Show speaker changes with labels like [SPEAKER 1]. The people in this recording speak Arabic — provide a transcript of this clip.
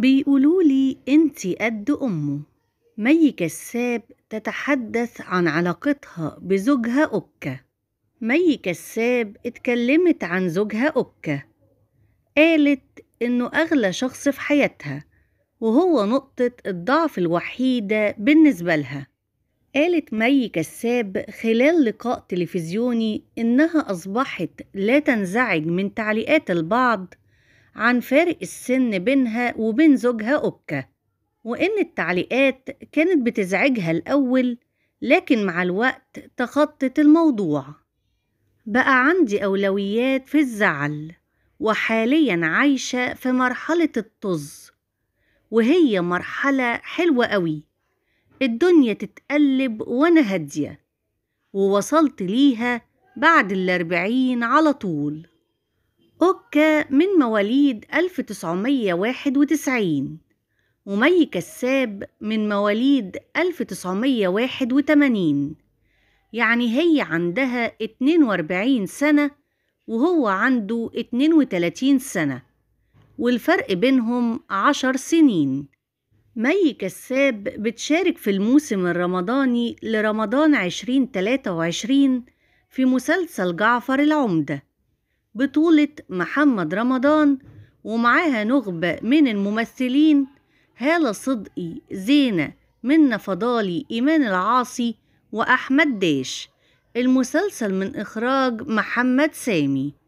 [SPEAKER 1] بيقولولي انتي قد أمه مي كساب تتحدث عن علاقتها بزوجها أوكا مي كساب اتكلمت عن زوجها أوكا قالت إنه أغلى شخص في حياتها وهو نقطة الضعف الوحيدة بالنسبة لها قالت مي كساب خلال لقاء تلفزيوني إنها أصبحت لا تنزعج من تعليقات البعض عن فارق السن بينها وبين زوجها أوكا وإن التعليقات كانت بتزعجها الأول لكن مع الوقت تخطت الموضوع بقى عندي أولويات في الزعل وحاليا عايشة في مرحلة الطز وهي مرحلة حلوة قوي الدنيا تتقلب وأنا هادية ووصلت ليها بعد الأربعين على طول أوكا من مواليد 1991 ومي كساب من مواليد 1981 يعني هي عندها 42 سنة وهو عنده 32 سنة والفرق بينهم 10 سنين مي كساب بتشارك في الموسم الرمضاني لرمضان 2023 في مسلسل جعفر العمدة بطولة محمد رمضان ومعاها نخبة من الممثلين هالة صدقي زينة منة فضالي إيمان العاصي وأحمد داش المسلسل من إخراج محمد سامي